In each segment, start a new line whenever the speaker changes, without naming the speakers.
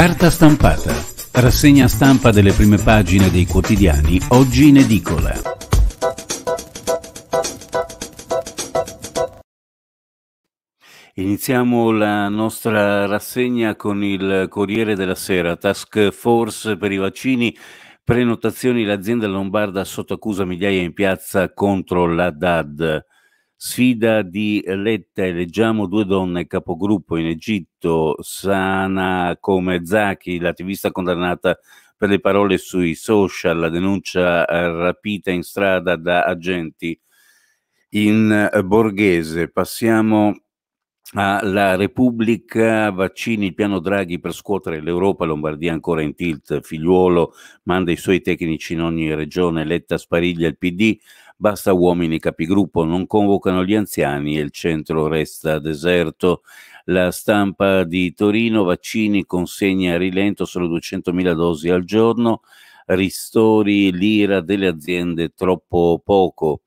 Carta stampata. Rassegna stampa delle prime pagine dei quotidiani oggi in edicola. Iniziamo la nostra rassegna con il Corriere della Sera, Task Force per i vaccini prenotazioni l'azienda lombarda sotto accusa migliaia in piazza contro la DAD. Sfida di Letta e leggiamo due donne capogruppo in Egitto, Sana come Zaki, l'attivista condannata per le parole sui social, la denuncia eh, rapita in strada da agenti in borghese. Passiamo alla Repubblica, vaccini, il piano Draghi per scuotere l'Europa, Lombardia ancora in tilt, figliuolo manda i suoi tecnici in ogni regione, Letta spariglia il PD, Basta uomini capigruppo, non convocano gli anziani e il centro resta deserto. La stampa di Torino, vaccini, consegna a rilento solo 200.000 dosi al giorno, ristori, l'ira delle aziende troppo poco.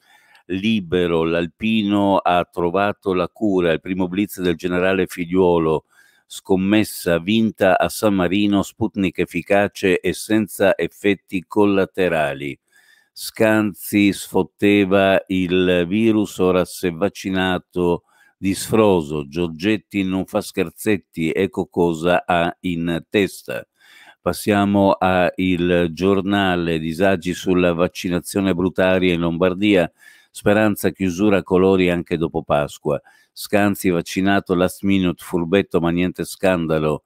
Libero, l'alpino ha trovato la cura, il primo blitz del generale figliuolo, scommessa vinta a San Marino, Sputnik efficace e senza effetti collaterali. Scanzi sfotteva il virus, ora si è vaccinato di sfroso, Giorgetti non fa scherzetti, ecco cosa ha in testa. Passiamo al giornale, disagi sulla vaccinazione brutaria in Lombardia, speranza chiusura colori anche dopo Pasqua, Scanzi vaccinato last minute, furbetto ma niente scandalo,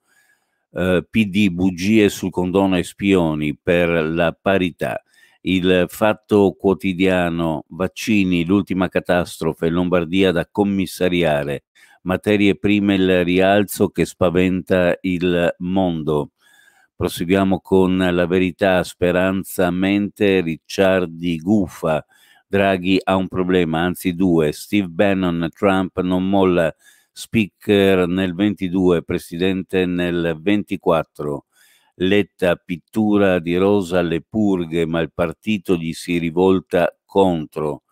eh, PD bugie sul condono e spioni per la parità il fatto quotidiano, vaccini, l'ultima catastrofe, Lombardia da commissariare, materie prime, il rialzo che spaventa il mondo. Proseguiamo con la verità, speranza, mente, Ricciardi, gufa. Draghi ha un problema, anzi due. Steve Bannon, Trump non molla, speaker nel 22, presidente nel 24. Letta pittura di rosa alle purghe, ma il partito gli si rivolta contro.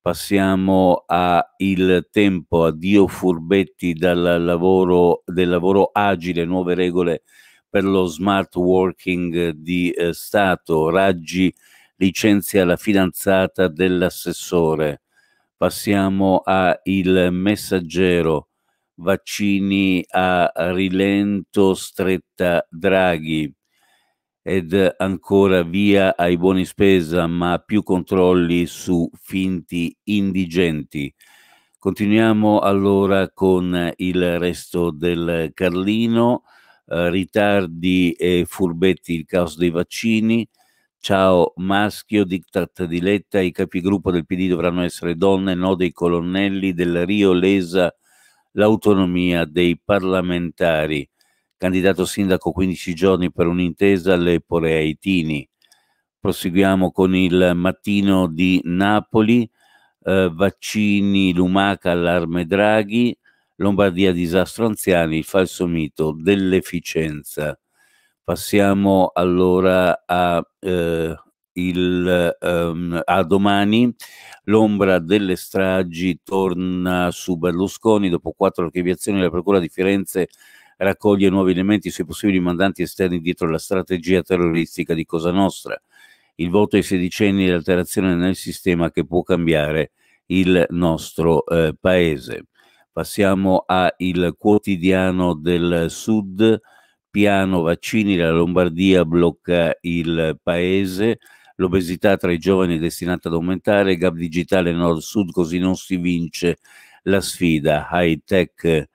Passiamo a Il tempo, addio furbetti dal lavoro, del lavoro agile, nuove regole per lo smart working di eh, Stato. Raggi licenzia la fidanzata dell'assessore. Passiamo a Il messaggero vaccini a rilento stretta Draghi ed ancora via ai buoni spesa, ma più controlli su finti indigenti. Continuiamo allora con il resto del Carlino, eh, ritardi e furbetti, il caos dei vaccini, ciao maschio, diktat di Letta, i capigruppo del PD dovranno essere donne, no dei colonnelli, del Rio Lesa l'autonomia dei parlamentari. Candidato sindaco 15 giorni per un'intesa alle Poreaitini. Proseguiamo con il mattino di Napoli. Eh, vaccini, lumaca, allarme Draghi, Lombardia, disastro anziani, il falso mito dell'efficienza. Passiamo allora a eh, il, ehm, a domani l'ombra delle stragi torna su Berlusconi dopo quattro archiviazioni la procura di Firenze raccoglie nuovi elementi sui possibili mandanti esterni dietro la strategia terroristica di Cosa Nostra il voto ai sedicenni e l'alterazione nel sistema che può cambiare il nostro eh, paese passiamo a Il quotidiano del sud piano vaccini la Lombardia blocca il paese l'obesità tra i giovani è destinata ad aumentare, il gap digitale nord-sud così non si vince la sfida, high tech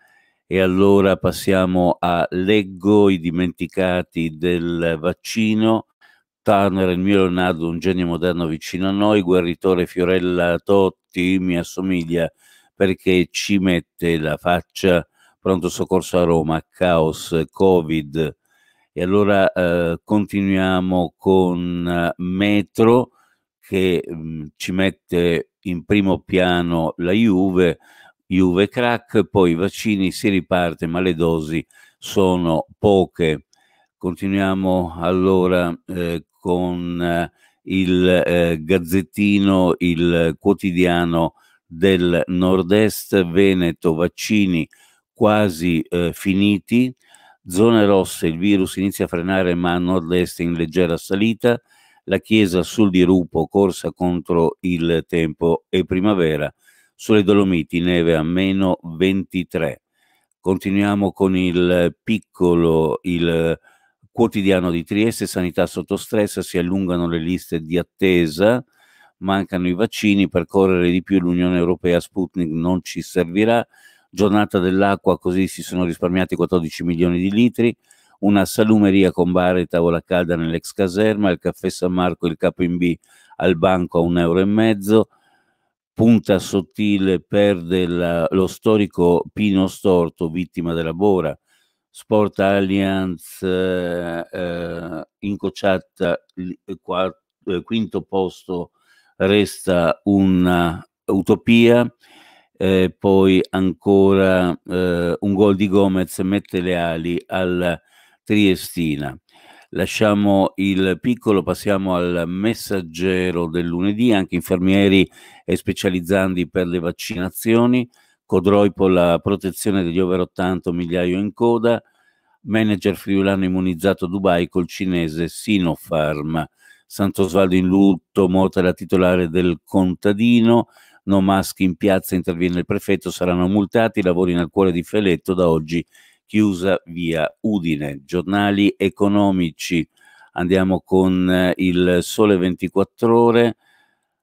e allora passiamo a Leggo, i dimenticati del vaccino, Turner, il mio Leonardo, un genio moderno vicino a noi, Guerritore Fiorella Totti, mi assomiglia perché ci mette la faccia, pronto soccorso a Roma, caos, covid, e allora eh, continuiamo con eh, Metro che mh, mm, ci mette in primo piano la Juve, Juve crack, poi i vaccini, si riparte, ma le dosi sono poche. Continuiamo allora eh, con eh, il eh, Gazzettino, il quotidiano del nord-est, Veneto, vaccini quasi eh, finiti, Zone rosse, il virus inizia a frenare ma a nord-est in leggera salita, la Chiesa sul dirupo, corsa contro il tempo e primavera, sulle Dolomiti neve a meno 23. Continuiamo con il piccolo, il quotidiano di Trieste, sanità sotto stress, si allungano le liste di attesa, mancano i vaccini, per correre di più l'Unione Europea Sputnik non ci servirà, giornata dell'acqua, così si sono risparmiati 14 milioni di litri, una salumeria con bar e tavola calda nell'ex caserma, il caffè San Marco e il capo in B al banco a un euro e mezzo, Punta Sottile per la, lo storico Pino Storto, vittima della Bora, Sport Alliance eh, eh, il eh, quarto, eh, quinto posto resta un'utopia. Uh, eh, poi ancora eh, un gol di Gomez mette le ali alla Triestina. Lasciamo il piccolo, passiamo al messaggero del lunedì, anche infermieri e specializzandi per le vaccinazioni, Codroipo la protezione degli over 80 migliaio in coda, manager friulano immunizzato a Dubai col cinese Sinopharm, Sant'Osvaldo in lutto, Mota la titolare del contadino, no maschi in piazza, interviene il prefetto, saranno multati, i lavori nel cuore di Feletto da oggi chiusa via Udine. Giornali economici, andiamo con eh, il Sole 24 ore,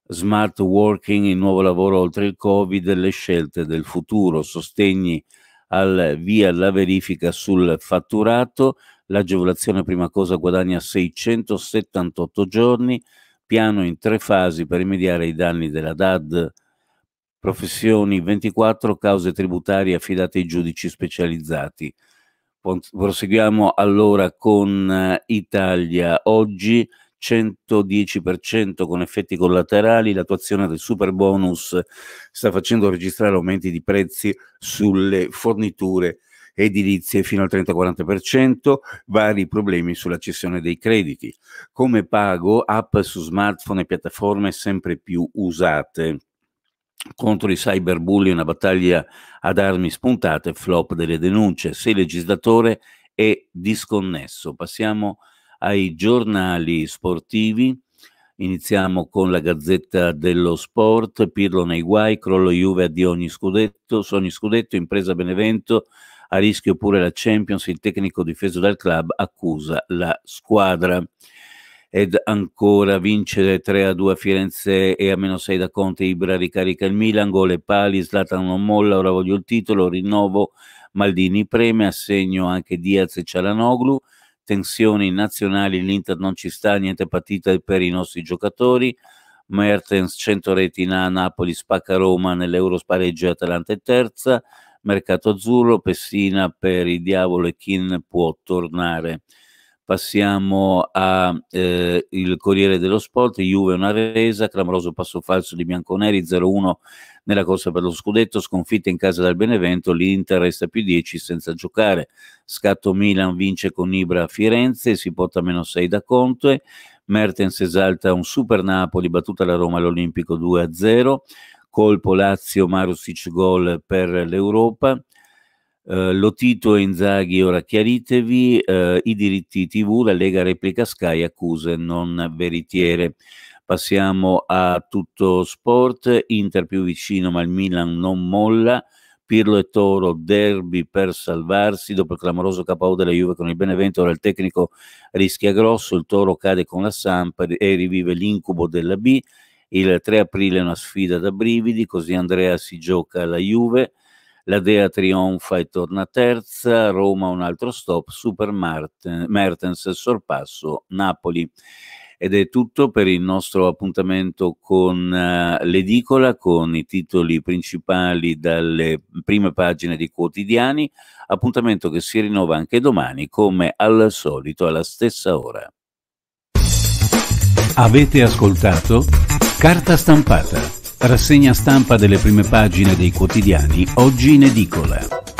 smart working, il nuovo lavoro oltre il Covid, le scelte del futuro, sostegni al via la verifica sul fatturato, l'agevolazione prima cosa guadagna 678 giorni, piano in tre fasi per rimediare i danni della DAD professioni, 24 cause tributarie affidate ai giudici specializzati. Proseguiamo allora con eh, Italia oggi. 110% con effetti collaterali, l'attuazione del super bonus sta facendo registrare aumenti di prezzi sulle forniture edilizie fino al 30-40%, vari problemi sulla cessione dei crediti, come pago app su smartphone e piattaforme sempre più usate contro i cyberbulli una battaglia ad armi spuntate, flop delle denunce, se il legislatore è disconnesso. Passiamo ai giornali sportivi. Iniziamo con la Gazzetta dello Sport, Pirlo nei guai, crollo Juve di ogni scudetto, Sogni scudetto, impresa Benevento, a rischio pure la Champions, il tecnico difeso dal club accusa la squadra ed ancora vincere 3 a 2 a Firenze e a meno 6 da Conte, Ibra ricarica il Milan, gole pali, Zlatan non molla, ora voglio il titolo, rinnovo, Maldini preme, assegno anche Diaz e Cialanoglu, tensioni nazionali, l'Inter non ci sta, niente partita per i nostri giocatori, Mertens 100 reti in A, Napoli spacca Roma nell'Eurospareggio Atalanta e terza, mercato azzurro, Pessina per il diavolo e Kin può tornare. Passiamo al eh, Corriere dello Sport, Juve una resa, clamoroso passo falso di Bianconeri 0-1 nella corsa per lo scudetto, sconfitta in casa dal Benevento, l'Inter resta più 10 senza giocare. Scatto Milan vince con Ibra a Firenze, si porta meno 6 da Conte. Mertens esalta un super Napoli, battuta la Roma all'Olimpico 2-0. Colpo Lazio, Marusic gol per l'Europa eh, Lotito e Inzaghi, ora chiaritevi, eh, i diritti TV, la Lega replica Sky, accuse non veritiere. Passiamo a tutto sport, Inter più vicino ma il Milan non molla, Pirlo e Toro, derby per salvarsi, dopo il clamoroso capo della Juve con il Benevento, ora il tecnico rischia grosso, il Toro cade con la Sampa e rivive l'incubo della B, il 3 aprile è una sfida da brividi, così Andrea si gioca alla Juve, la Dea trionfa e torna terza, Roma un altro stop, Super Marten, Mertens sorpasso, Napoli. Ed è tutto per il nostro appuntamento con uh, l'edicola, con i titoli principali dalle prime pagine di quotidiani, appuntamento che si rinnova anche domani come al solito alla stessa ora. Avete ascoltato? Carta stampata Rassegna stampa delle prime pagine dei quotidiani, oggi in edicola.